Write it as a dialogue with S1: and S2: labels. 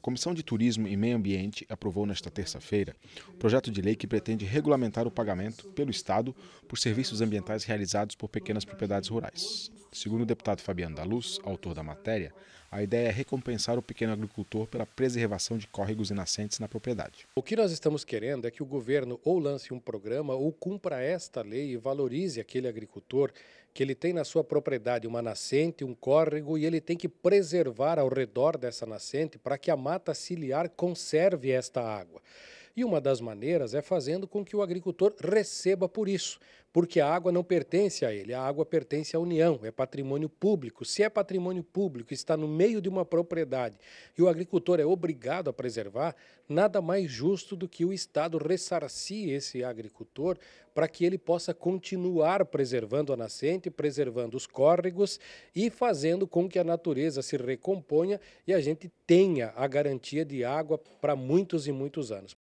S1: A Comissão de Turismo e Meio Ambiente aprovou nesta terça-feira o projeto de lei que pretende regulamentar o pagamento pelo Estado por serviços ambientais realizados por pequenas propriedades rurais. Segundo o deputado Fabiano da Luz, autor da matéria, a ideia é recompensar o pequeno agricultor pela preservação de córregos e nascentes na propriedade.
S2: O que nós estamos querendo é que o governo ou lance um programa ou cumpra esta lei e valorize aquele agricultor que ele tem na sua propriedade uma nascente, um córrego e ele tem que preservar ao redor dessa nascente para que a mata ciliar conserve esta água. E uma das maneiras é fazendo com que o agricultor receba por isso, porque a água não pertence a ele, a água pertence à União, é patrimônio público. Se é patrimônio público, está no meio de uma propriedade e o agricultor é obrigado a preservar, nada mais justo do que o Estado ressarcir esse agricultor para que ele possa continuar preservando a nascente, preservando os córregos e fazendo com que a natureza se recomponha e a gente tenha a garantia de água para muitos e muitos anos.